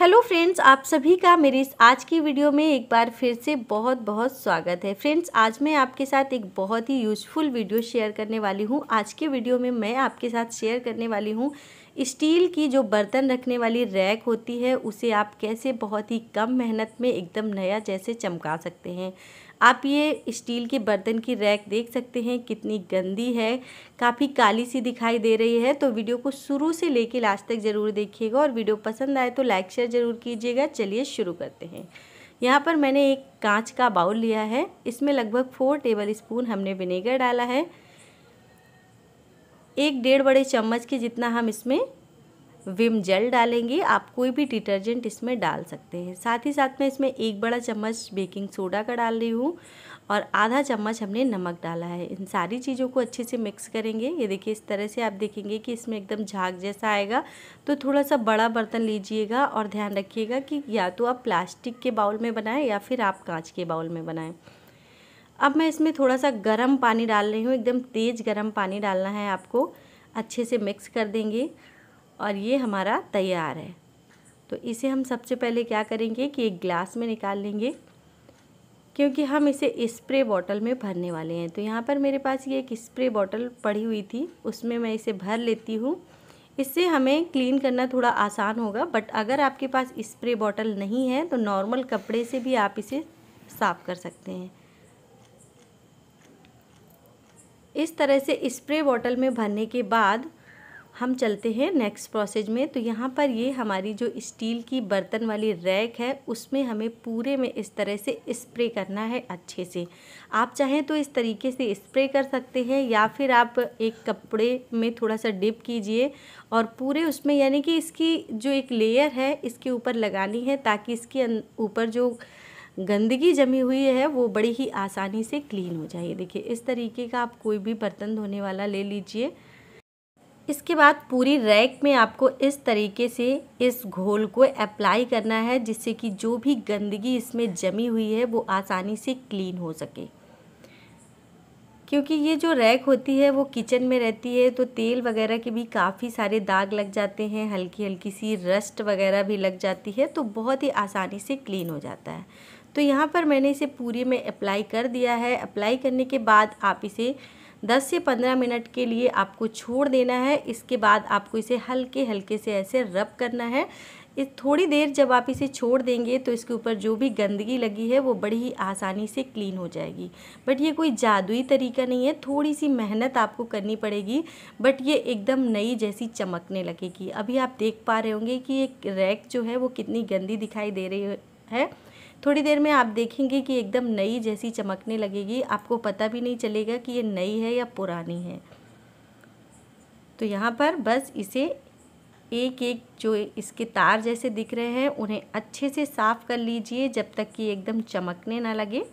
hello friends आप सभी का मेरी इस आज की वीडियो में एक बार फिर से बहुत बहुत स्वागत है फ्रेंड्स आज मैं आपके साथ एक बहुत ही यूजफुल वीडियो शेयर करने वाली हूँ आज के वीडियो में मैं आपके साथ शेयर करने वाली हूँ स्टील की जो बर्तन रखने वाली रैक होती है उसे आप कैसे बहुत ही कम मेहनत में एकदम नया जैसे चमका सकते हैं आप ये स्टील के बर्तन की रैक देख सकते हैं कितनी गंदी है काफ़ी काली सी दिखाई दे रही है तो वीडियो को शुरू से लेकर लास्ट तक ज़रूर देखिएगा और वीडियो पसंद आए तो लाइक शेयर ज़रूर कीजिएगा चलिए शुरू करते हैं यहाँ पर मैंने एक कांच का बाउल लिया है इसमें लगभग फोर टेबल स्पून हमने विनेगर डाला है एक डेढ़ बड़े चम्मच के जितना हम इसमें विम जेल डालेंगे आप कोई भी डिटर्जेंट इसमें डाल सकते हैं साथ ही साथ मैं इसमें एक बड़ा चम्मच बेकिंग सोडा का डाल रही हूँ और आधा चम्मच हमने नमक डाला है इन सारी चीज़ों को अच्छे से मिक्स करेंगे ये देखिए इस तरह से आप देखेंगे कि इसमें एकदम झाग जैसा आएगा तो थोड़ा सा बड़ा बर्तन लीजिएगा और ध्यान रखिएगा कि या तो आप प्लास्टिक के बाउल में बनाएं या फिर आप कांच के बाउल में बनाएं अब मैं इसमें थोड़ा सा गर्म पानी डाल रही हूँ एकदम तेज़ गर्म पानी डालना है आपको अच्छे से मिक्स कर देंगे और ये हमारा तैयार है तो इसे हम सबसे पहले क्या करेंगे कि एक ग्लास में निकाल लेंगे क्योंकि हम इसे स्प्रे बॉटल में भरने वाले हैं तो यहाँ पर मेरे पास ये एक स्प्रे बॉटल पड़ी हुई थी उसमें मैं इसे भर लेती हूँ इससे हमें क्लीन करना थोड़ा आसान होगा बट अगर आपके पास स्प्रे बॉटल नहीं है तो नॉर्मल कपड़े से भी आप इसे साफ़ कर सकते हैं इस तरह से स्प्रे बॉटल में भरने के बाद हम चलते हैं नेक्स्ट प्रोसेस में तो यहाँ पर ये हमारी जो स्टील की बर्तन वाली रैक है उसमें हमें पूरे में इस तरह से स्प्रे करना है अच्छे से आप चाहें तो इस तरीके से स्प्रे कर सकते हैं या फिर आप एक कपड़े में थोड़ा सा डिप कीजिए और पूरे उसमें यानी कि इसकी जो एक लेयर है इसके ऊपर लगानी है ताकि इसके अं-, ऊपर जो गंदगी जमी हुई है वो बड़ी ही आसानी से क्लीन हो जाए देखिए इस तरीके का आप कोई भी बर्तन धोने वाला ले लीजिए इसके बाद पूरी रैक में आपको इस तरीके से इस घोल को अप्लाई करना है जिससे कि जो भी गंदगी इसमें जमी हुई है वो आसानी से क्लीन हो सके क्योंकि ये जो रैक होती है वो किचन में रहती है तो तेल वगैरह के भी काफ़ी सारे दाग लग जाते हैं हल्की हल्की सी रस्ट वगैरह भी लग जाती है तो बहुत ही आसानी से क्लीन हो जाता है तो यहाँ पर मैंने इसे पूरी में अप्लाई कर दिया है अप्लाई करने के बाद आप इसे 10 से 15 मिनट के लिए आपको छोड़ देना है इसके बाद आपको इसे हल्के हल्के से ऐसे रब करना है इस थोड़ी देर जब आप इसे छोड़ देंगे तो इसके ऊपर जो भी गंदगी लगी है वो बड़ी ही आसानी से क्लीन हो जाएगी बट ये कोई जादुई तरीका नहीं है थोड़ी सी मेहनत आपको करनी पड़ेगी बट ये एकदम नई जैसी चमकने लगेगी अभी आप देख पा रहे होंगे कि ये रैक जो है वो कितनी गंदी दिखाई दे रही है थोड़ी देर में आप देखेंगे कि एकदम नई जैसी चमकने लगेगी आपको पता भी नहीं चलेगा कि ये नई है या पुरानी है तो यहाँ पर बस इसे एक एक जो इसके तार जैसे दिख रहे हैं उन्हें अच्छे से साफ़ कर लीजिए जब तक कि एकदम चमकने ना लगे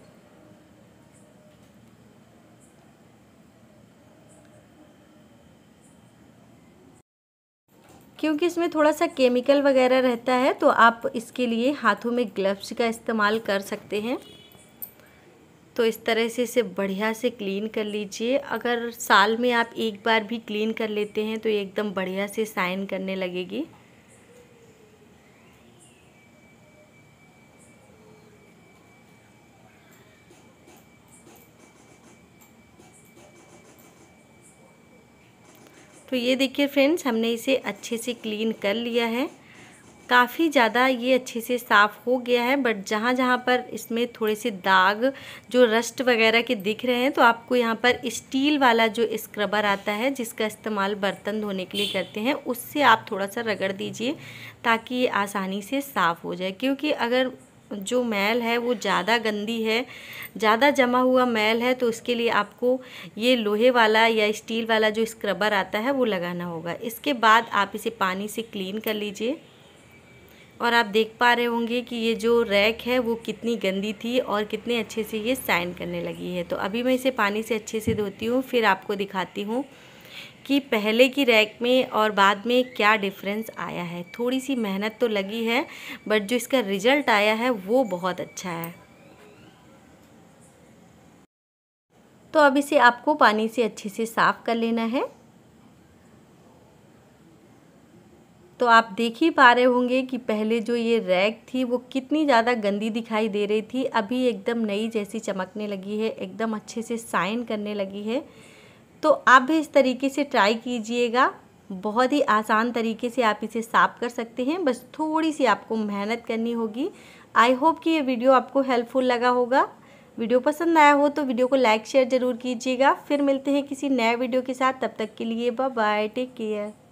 क्योंकि इसमें थोड़ा सा केमिकल वगैरह रहता है तो आप इसके लिए हाथों में ग्लव्स का इस्तेमाल कर सकते हैं तो इस तरह से इसे बढ़िया से क्लीन कर लीजिए अगर साल में आप एक बार भी क्लीन कर लेते हैं तो एकदम बढ़िया से साइन करने लगेगी तो ये देखिए फ्रेंड्स हमने इसे अच्छे से क्लीन कर लिया है काफ़ी ज़्यादा ये अच्छे से साफ़ हो गया है बट जहाँ जहाँ पर इसमें थोड़े से दाग जो रस्ट वगैरह के दिख रहे हैं तो आपको यहाँ पर स्टील वाला जो स्क्रबर आता है जिसका इस्तेमाल बर्तन धोने के लिए करते हैं उससे आप थोड़ा सा रगड़ दीजिए ताकि ये आसानी से साफ़ हो जाए क्योंकि अगर जो मैल है वो ज़्यादा गंदी है ज़्यादा जमा हुआ मैल है तो उसके लिए आपको ये लोहे वाला या स्टील वाला जो स्क्रबर आता है वो लगाना होगा इसके बाद आप इसे पानी से क्लीन कर लीजिए और आप देख पा रहे होंगे कि ये जो रैक है वो कितनी गंदी थी और कितने अच्छे से ये साइन करने लगी है तो अभी मैं इसे पानी से अच्छे से धोती हूँ फिर आपको दिखाती हूँ कि पहले की रैक में और बाद में क्या डिफरेंस आया है थोड़ी सी मेहनत तो लगी है बट जो इसका रिज़ल्ट आया है वो बहुत अच्छा है तो अब इसे आपको पानी से अच्छे से साफ़ कर लेना है तो आप देख ही पा रहे होंगे कि पहले जो ये रैक थी वो कितनी ज़्यादा गंदी दिखाई दे रही थी अभी एकदम नई जैसी चमकने लगी है एकदम अच्छे से साइन करने लगी है तो आप भी इस तरीके से ट्राई कीजिएगा बहुत ही आसान तरीके से आप इसे साफ कर सकते हैं बस थोड़ी सी आपको मेहनत करनी होगी आई होप कि ये वीडियो आपको हेल्पफुल लगा होगा वीडियो पसंद आया हो तो वीडियो को लाइक शेयर ज़रूर कीजिएगा फिर मिलते हैं किसी नए वीडियो के साथ तब तक के लिए बाय बाय टेक केयर